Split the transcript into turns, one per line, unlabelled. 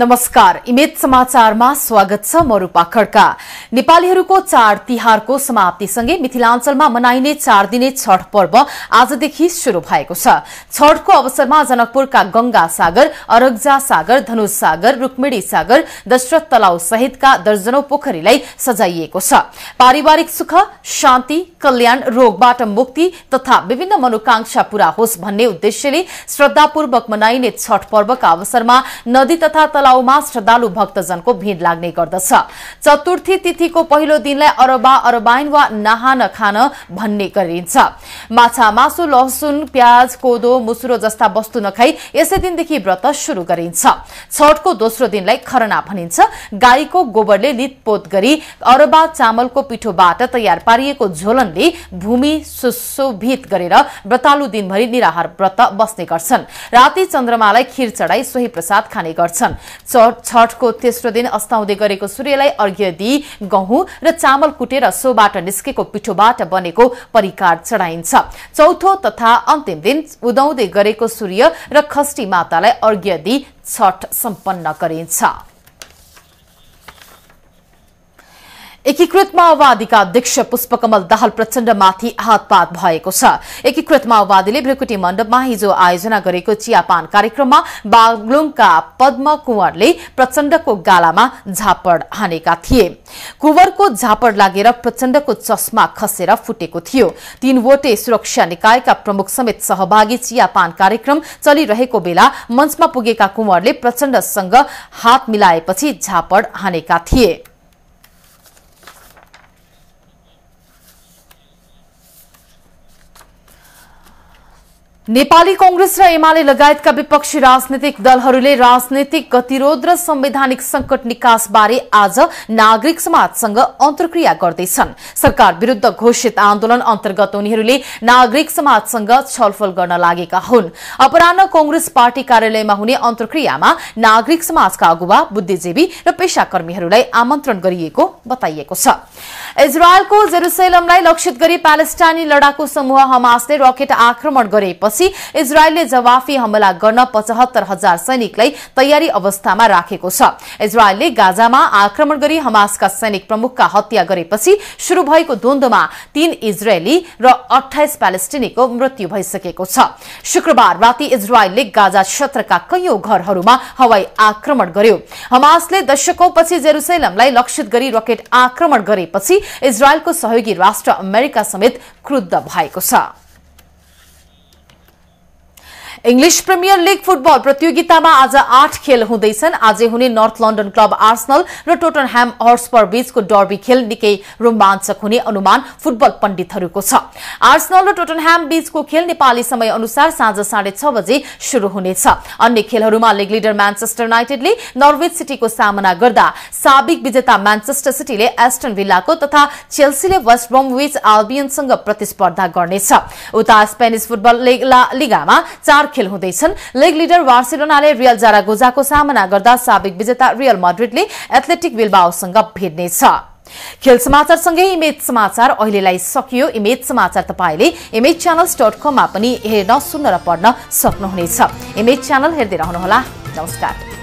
नमस्कार इमेज समाचारमा स्वागत छ म रूपा खड्का नेपालीहरूको चाड तिहारको समाप्ति सँगै मिथिलाञ्चलमा मनाइने चार दिने छठ पर्व आजदेखि शुरू भएको छ छठको अवसरमा जनकपुरका गंगा सागर अरग्जा सागर धनुष सागर रुक्मिणी सागर दशरथ तलाउ सहितका दर्जनौ पोखरीलाई सजाइएको छ पारिवारिक सुख शान्ति कल्याण रोगबाट मुक्ति तथा विभिन्न मनोकांक्षा पूरा होस् भन्ने उद्देश्यले श्रद्धापूर्वक मनाइने छठ पर्वका अवसरमा नदी तथा तलाउमा श्रद्धालु भक्तजनको भीड लाग्ने गर्दछ चतुर्थी तिथिको पहिलो दिनलाई अरबा अरबाइन वा नहान खान भन्ने गरिन्छ माछा मासु लहसुन प्याज कोदो मुसुरो जस्ता वस्तु नखाई यसै दिनदेखि व्रत शुरू गरिन्छ छठको दोस्रो दिनलाई खरना भनिन्छ गाईको गोबरले लितपोत गरी अरबा चामलको पिठोबाट तयार पारिएको झोलनले भूमि सुशोभित गरेर व्रतालु दिनभरि निराहार व्रत बस्ने गर्छन् राति चन्द्रमालाई खिर चढाई सोही प्रसाद खाने गर्छन् छठको तेस्रो दिन अस्ताउँदै गरेको सूर्यलाई अर्घ्य दिई गहुँ र चामल कुटेर सोबाट निस्केको पिठोबाट बनेको परिकार चढाइन्छ चौथो तथा अन्तिम दिन उदाउँदै गरेको सूर्य र खष्टी मातालाई अर्घ्य दिई छठ सम्पन्न गरिन्छ एकीकृत माओवादीका अध्यक्ष पुष्पकमल दाहाल प्रचण्डमाथि हातपात भएको छ एकीकृत माओवादीले भ्रिकुटी मण्डपमा हिजो आयोजना गरेको चियापान कार्यक्रममा बागलुङका पद्म कुँवरले प्रचण्डको गालामा झापड हानेका थिए कुँवरको झापड लागेर प्रचण्डको चस्मा खसेर फुटेको थियो तीनवटै सुरक्षा निकायका प्रमुख समेत सहभागी चियापान कार्यक्रम चलिरहेको बेला मञ्चमा पुगेका कुँवरले प्रचण्डसँग हात मिलाएपछि झापड हानेका थिए नेपाली कंग्रेस र एमाले लगायतका विपक्षी राजनैतिक दलहरूले राजनैतिक गतिरोध र संवैधानिक संकट निकास बारे आज नागरिक समाजसँग अन्तर्क्रिया गर्दैछन् सरकार विरूद्ध घोषित आन्दोलन अन्तर्गत उनीहरूले नागरिक समाजसँग छलफल गर्न लागेका हुन् अपरान्ह कंग्रेस पार्टी कार्यालयमा हुने अन्तर्क्रियामा नागरिक समाजका अगुवा बुद्धिजीवी र पेशाकर्मीहरूलाई आमन्त्रण गरिएको बताइएको छ इजरायलको जेरुसेलमलाई लक्षित गरी प्यालेस्टाइनी लडाकु समूह हमासले रकेट आक्रमण गरेपछि गरेपछि इजरायलले जवाफी हमला गर्न पचहत्तर हजार सैनिकलाई तयारी अवस्थामा राखेको छ इजरायलले गाजामा आक्रमण गरी हमासका सैनिक प्रमुखका हत्या गरेपछि शुरू भएको द्वन्द्वमा तीन इजरायली र अठाइस प्यालेस्टिनीको मृत्यु भइसकेको छ शुक्रबार राति इजरायलले गाजा क्षेत्रका कैयौं घरहरूमा हवाई आक्रमण गर्यो हमासले दशकौंपछि जेरुसेलमलाई लक्षित गरी रकेट आक्रमण गरेपछि इजरायलको सहयोगी राष्ट्र अमेरिका समेत क्रुद्ध भएको छ इङ्ग्लिस प्रिमियर लिग फुटबल प्रतियोगितामा आज आठ खेल हुँदैछन् आज हुने नर्थ लन्डन क्लब आर्सनल र टोटन हर्सपर बीचको डर्बी खेल निकै रोमाञ्चक हुने अनुमान फुटबल पण्डितहरूको छ आर्सनल र टोटनह्याम बीचको खेल नेपाली समय अनुसार साँझ साढे छ बजे शुरू हुनेछ अन्य खेलहरूमा लिग लिडर म्यान्चेस्टर युनाइटेडले नर्वेज सिटीको सामना गर्दा साबिक विजेता म्यान्चेस्टर सिटीले एस्टन भिल्लाको तथा चेल्सीले वेस्ट ब्रोमविच आल्बियनसँग प्रतिस्पर्धा गर्नेछ उता स्पेनिस फुटबल लिगामा चार खेल हुँदैछन् लिग लिडर बार्सिलोनाले रियल जारागोजाको सामना गर्दा साबिक विजेता रियल मड्रिडले एथलेटिक बिल्बाओसँग भेट्नेछ खेल समाचार सँगै इमेज समाचार अहिलेलाई सकियो इमेज समाचार तपाईँले इमेज च्यानल्स डट कममा पनि हेर्न सुन्न र पढ्न सक्नुहुनेछ इमेज च्यानल हेर्दै रहनुहोला नमस्कार